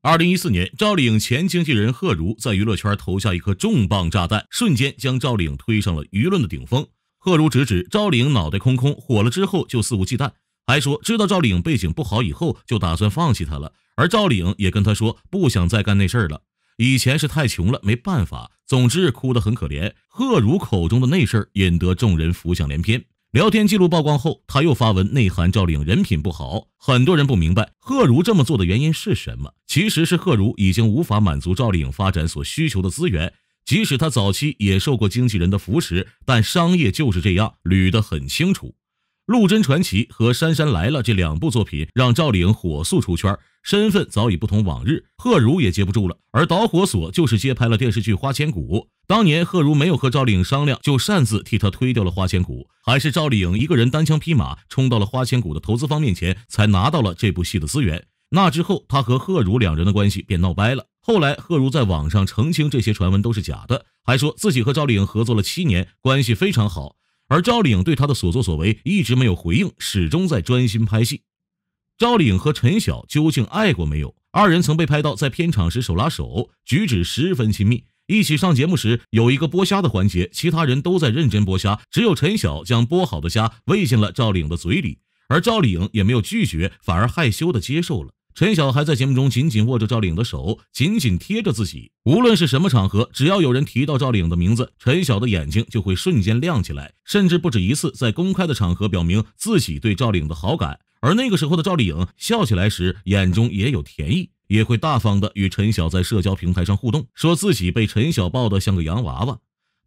二零一四年，赵丽颖前经纪人贺如在娱乐圈投下一颗重磅炸弹，瞬间将赵丽颖推上了舆论的顶峰。贺如直指赵丽颖脑袋空空，火了之后就肆无忌惮，还说知道赵丽颖背景不好以后就打算放弃她了。而赵丽颖也跟他说不想再干那事儿了，以前是太穷了没办法。总之哭得很可怜。贺如口中的那事儿引得众人浮想联翩。聊天记录曝光后，他又发文内涵赵丽颖人品不好，很多人不明白贺如这么做的原因是什么。其实是贺如已经无法满足赵丽颖发展所需求的资源，即使他早期也受过经纪人的扶持，但商业就是这样，捋得很清楚。《陆贞传奇》和《杉杉来了》这两部作品让赵丽颖火速出圈，身份早已不同往日。贺如也接不住了，而导火索就是接拍了电视剧《花千骨》。当年贺如没有和赵丽颖商量，就擅自替她推掉了《花千骨》，还是赵丽颖一个人单枪匹马冲到了《花千骨》的投资方面前，才拿到了这部戏的资源。那之后，她和贺如两人的关系便闹掰了。后来，贺如在网上澄清这些传闻都是假的，还说自己和赵丽颖合作了七年，关系非常好。而赵丽颖对他的所作所为一直没有回应，始终在专心拍戏。赵丽颖和陈晓究竟爱过没有？二人曾被拍到在片场时手拉手，举止十分亲密。一起上节目时，有一个剥虾的环节，其他人都在认真剥虾，只有陈晓将剥好的虾喂进了赵丽颖的嘴里，而赵丽颖也没有拒绝，反而害羞地接受了。陈晓还在节目中紧紧握着赵丽颖的手，紧紧贴着自己。无论是什么场合，只要有人提到赵丽颖的名字，陈晓的眼睛就会瞬间亮起来，甚至不止一次在公开的场合表明自己对赵丽颖的好感。而那个时候的赵丽颖笑起来时，眼中也有甜意，也会大方的与陈晓在社交平台上互动，说自己被陈晓抱得像个洋娃娃。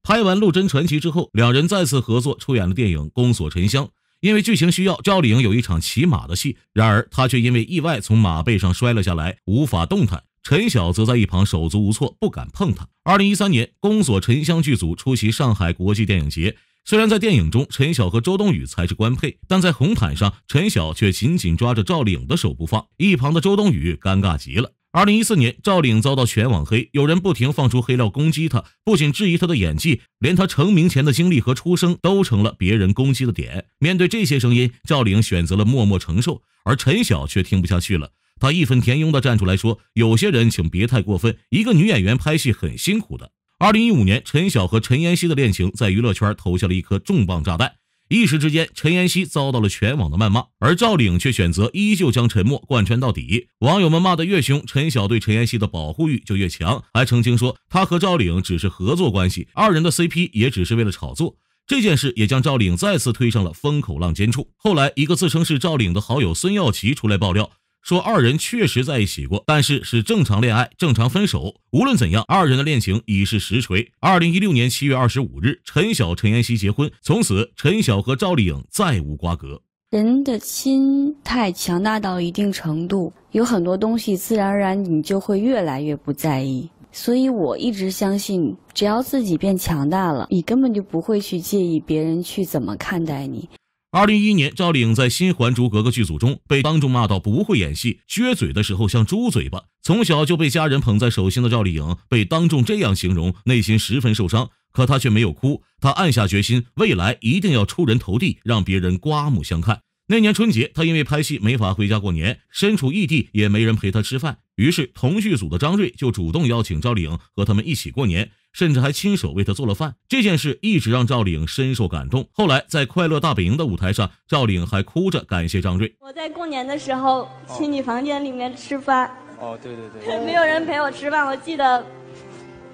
拍完《陆贞传奇》之后，两人再次合作出演了电影《宫锁沉香》。因为剧情需要，赵丽颖有一场骑马的戏，然而她却因为意外从马背上摔了下来，无法动弹。陈晓则在一旁手足无措，不敢碰她。二零一三年，《宫锁沉香》剧组出席上海国际电影节，虽然在电影中陈晓和周冬雨才是官配，但在红毯上，陈晓却紧紧抓着赵丽颖的手不放，一旁的周冬雨尴尬极了。二零一四年，赵岭遭到全网黑，有人不停放出黑料攻击他，不仅质疑他的演技，连他成名前的经历和出生都成了别人攻击的点。面对这些声音，赵岭选择了默默承受，而陈晓却听不下去了，他义愤填膺地站出来说：“有些人请别太过分，一个女演员拍戏很辛苦的。”二零一五年，陈晓和陈妍希的恋情在娱乐圈投下了一颗重磅炸弹。一时之间，陈妍希遭到了全网的谩骂，而赵岭却选择依旧将沉默贯穿到底。网友们骂得越凶，陈晓对陈妍希的保护欲就越强，还澄清说他和赵岭只是合作关系，二人的 CP 也只是为了炒作。这件事也将赵岭再次推上了风口浪尖处。后来，一个自称是赵岭的好友孙耀琦出来爆料。说二人确实在一起过，但是是正常恋爱、正常分手。无论怎样，二人的恋情已是实锤。二零一六年七月二十五日，陈晓、陈妍希结婚，从此陈晓和赵丽颖再无瓜葛。人的心态强大到一定程度，有很多东西自然而然你就会越来越不在意。所以我一直相信，只要自己变强大了，你根本就不会去介意别人去怎么看待你。二零一一年，赵丽颖在新《还珠格格》剧组中被当众骂到不会演戏，撅嘴的时候像猪嘴巴。从小就被家人捧在手心的赵丽颖被当众这样形容，内心十分受伤。可她却没有哭，她暗下决心，未来一定要出人头地，让别人刮目相看。那年春节，她因为拍戏没法回家过年，身处异地也没人陪她吃饭，于是同剧组的张睿就主动邀请赵丽颖和他们一起过年。甚至还亲手为他做了饭，这件事一直让赵丽颖深受感动。后来在《快乐大本营》的舞台上，赵丽颖还哭着感谢张睿：“我在过年的时候去你房间里面吃饭，哦，对对对，没有人陪我吃饭。我记得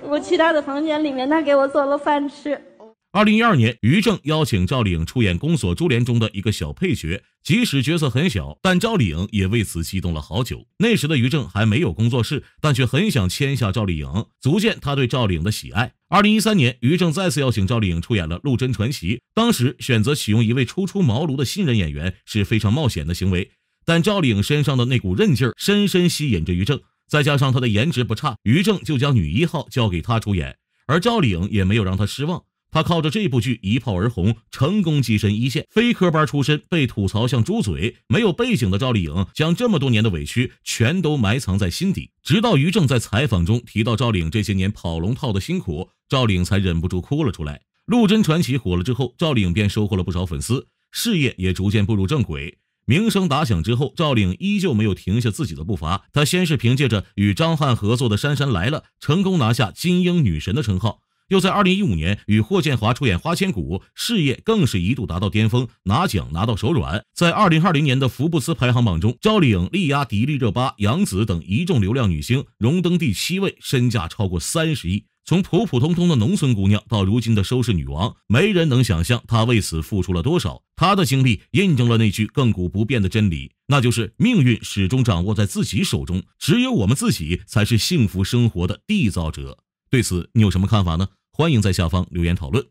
我去他的房间里面，他给我做了饭吃。”二零一二年，于正邀请赵丽颖出演《宫锁珠帘》中的一个小配角，即使角色很小，但赵丽颖也为此激动了好久。那时的于正还没有工作室，但却很想签下赵丽颖，足见他对赵丽颖的喜爱。二零一三年，于正再次邀请赵丽颖出演了《陆贞传奇》，当时选择启用一位初出茅庐的新人演员是非常冒险的行为，但赵丽颖身上的那股韧劲儿深深吸引着于正，再加上她的颜值不差，于正就将女一号交给她出演，而赵丽颖也没有让她失望。他靠着这部剧一炮而红，成功跻身一线。非科班出身，被吐槽像猪嘴，没有背景的赵丽颖，将这么多年的委屈全都埋藏在心底。直到于正在采访中提到赵丽颖这些年跑龙套的辛苦，赵丽颖才忍不住哭了出来。《陆贞传奇》火了之后，赵丽颖便收获了不少粉丝，事业也逐渐步入正轨。名声打响之后，赵丽颖依旧没有停下自己的步伐。她先是凭借着与张翰合作的《杉杉来了》，成功拿下金鹰女神的称号。又在二零一五年与霍建华出演《花千骨》，事业更是一度达到巅峰，拿奖拿到手软。在二零二零年的福布斯排行榜中，赵丽颖力压迪丽热巴、杨紫等一众流量女星，荣登第七位，身价超过三十亿。从普普通通的农村姑娘到如今的收视女王，没人能想象她为此付出了多少。她的经历印证了那句亘古不变的真理，那就是命运始终掌握在自己手中，只有我们自己才是幸福生活的缔造者。对此，你有什么看法呢？欢迎在下方留言讨论。